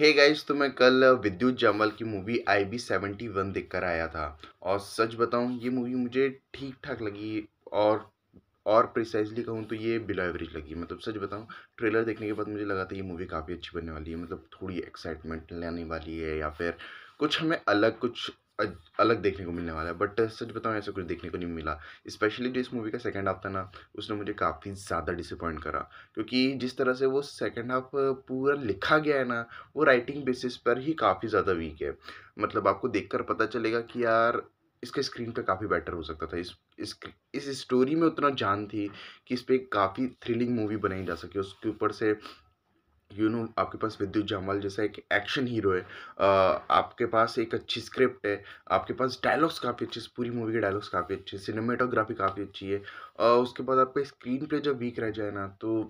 हे hey guys तो मैं कल विद्युत जामल की movie I B seventy one देख कर आया था और सच बताऊँ ये मूवी मुझे ठीक ठाक लगी और और प्रिसाइजली कहूँ तो ये बिलो एवरेज लगी मतलब सच बताऊँ ट्रेलर देखने के बाद मुझे लगा था ये मूवी काफ़ी अच्छी बनने वाली है मतलब थोड़ी एक्साइटमेंट लेने वाली है या फिर कुछ हमें अलग कुछ अलग देखने को मिलने वाला है बट सच बताऊँ ऐसा कुछ देखने को नहीं मिला स्पेशली जो इस मूवी का सेकंड हाफ था ना उसने मुझे काफ़ी ज़्यादा डिसअपॉइंट करा क्योंकि जिस तरह से वो सेकंड हाफ पूरा लिखा गया है ना वो राइटिंग बेसिस पर ही काफ़ी ज़्यादा वीक है मतलब आपको देख पता चलेगा कि यार इसके स्क्रीन पर काफ़ी बेटर हो सकता था इस इस इस स्टोरी में उतना जान थी कि इस पर काफ़ी थ्रिलिंग मूवी बनाई जा सके उसके ऊपर से यू नो आपके पास विद्युत जामवाल जैसा एक एक्शन हीरो है आपके पास एक अच्छी स्क्रिप्ट है आपके पास डायलॉग्स काफ़ी अच्छे पूरी मूवी के डायलॉग्स काफ़ी अच्छे सिनेमेटोग्राफी काफ़ी अच्छी है उसके बाद आपका स्क्रीन पे जब वीक रह जाए ना तो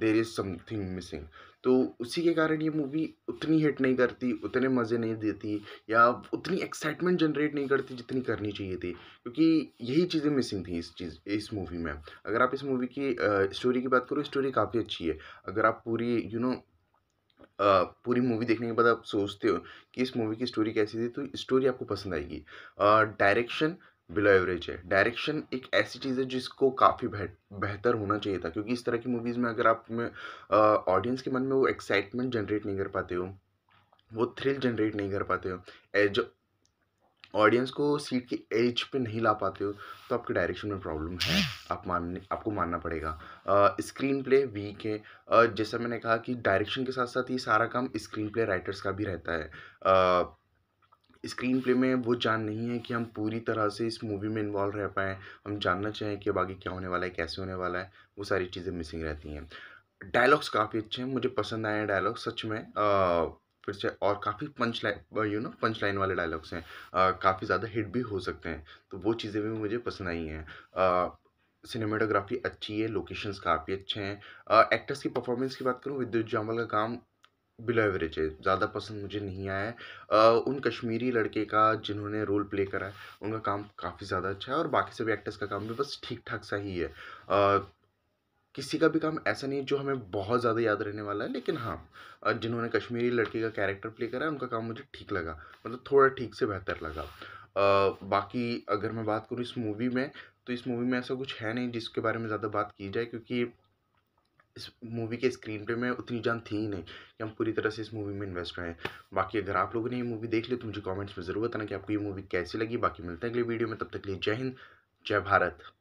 देर इज़ समथिंग मिसिंग तो उसी के कारण ये मूवी उतनी हिट नहीं करती उतने मज़े नहीं देती या उतनी एक्साइटमेंट जनरेट नहीं करती जितनी करनी चाहिए थी क्योंकि यही चीज़ें मिसिंग थी इस चीज़ इस मूवी में अगर आप इस मूवी की स्टोरी की बात करो स्टोरी काफ़ी अच्छी है अगर आप पूरी यू नो Uh, पूरी मूवी देखने के बाद आप सोचते हो कि इस मूवी की स्टोरी कैसी थी तो स्टोरी आपको पसंद आएगी डायरेक्शन uh, बिलो एवरेज है डायरेक्शन एक ऐसी चीज़ है जिसको काफ़ी बेहतर होना चाहिए था क्योंकि इस तरह की मूवीज़ में अगर आप ऑडियंस के मन में वो एक्साइटमेंट जनरेट नहीं कर पाते हो वो थ्रिल जनरेट नहीं कर पाते हो एज ऑडियंस को सीट की एज पे नहीं ला पाते हो तो आपके डायरेक्शन में प्रॉब्लम है आप मानने आपको मानना पड़ेगा स्क्रीन प्ले वीक है जैसा मैंने कहा कि डायरेक्शन के साथ साथ ये सारा काम स्क्रीन प्ले राइटर्स का भी रहता है आ, स्क्रीन प्ले में वो जान नहीं है कि हम पूरी तरह से इस मूवी में इन्वॉल्व रह पाएँ हम जानना चाहें कि अब आगे क्या होने वाला है कैसे होने वाला है वो सारी चीज़ें मिसिंग रहती हैं डायलॉग्स काफ़ी अच्छे हैं मुझे पसंद आए हैं डायलॉग सच में फिर से और काफ़ी punch line you know punch line वाले डायलॉग्स हैं काफ़ी ज़्यादा हिट भी हो सकते हैं तो वो चीज़ें भी मुझे पसंद आई हैं सिनेमाटोग्राफी अच्छी है लोकेशंस काफ़ी अच्छे हैं एक्टर्स की परफॉर्मेंस की बात करूँ विद्युत जामल का काम बिलो एवरेज है ज़्यादा पसंद मुझे नहीं आया है उन कश्मीरी लड़के का जिन्होंने रोल प्ले करा है उनका काम काफ़ी ज़्यादा अच्छा है और बाकी सभी एक्टर्स का काम भी बस ठीक ठाक सा ही है आ, किसी का भी काम ऐसा नहीं है जो हमें बहुत ज़्यादा याद रहने वाला है लेकिन हाँ जिन्होंने कश्मीरी लड़के का कैरेक्टर प्ले करा है उनका काम मुझे ठीक लगा मतलब थोड़ा ठीक से बेहतर लगा आ, बाकी अगर मैं बात करूँ इस मूवी में तो इस मूवी में ऐसा कुछ है नहीं जिसके बारे में ज़्यादा बात की जाए क्योंकि इस मूवी के स्क्रीन पे मैं उतनी जान थी ही नहीं कि हम पूरी तरह से इस मूवी में इन्वेस्ट रहे बाकी अगर आप लोगों ने ये मूवी देख ली तो मुझे कमेंट्स में ज़रूर बताना कि आपको ये मूवी कैसी लगी बाकी मिलते हैं अगले वीडियो में तब तक लिए जय हिंद जय भारत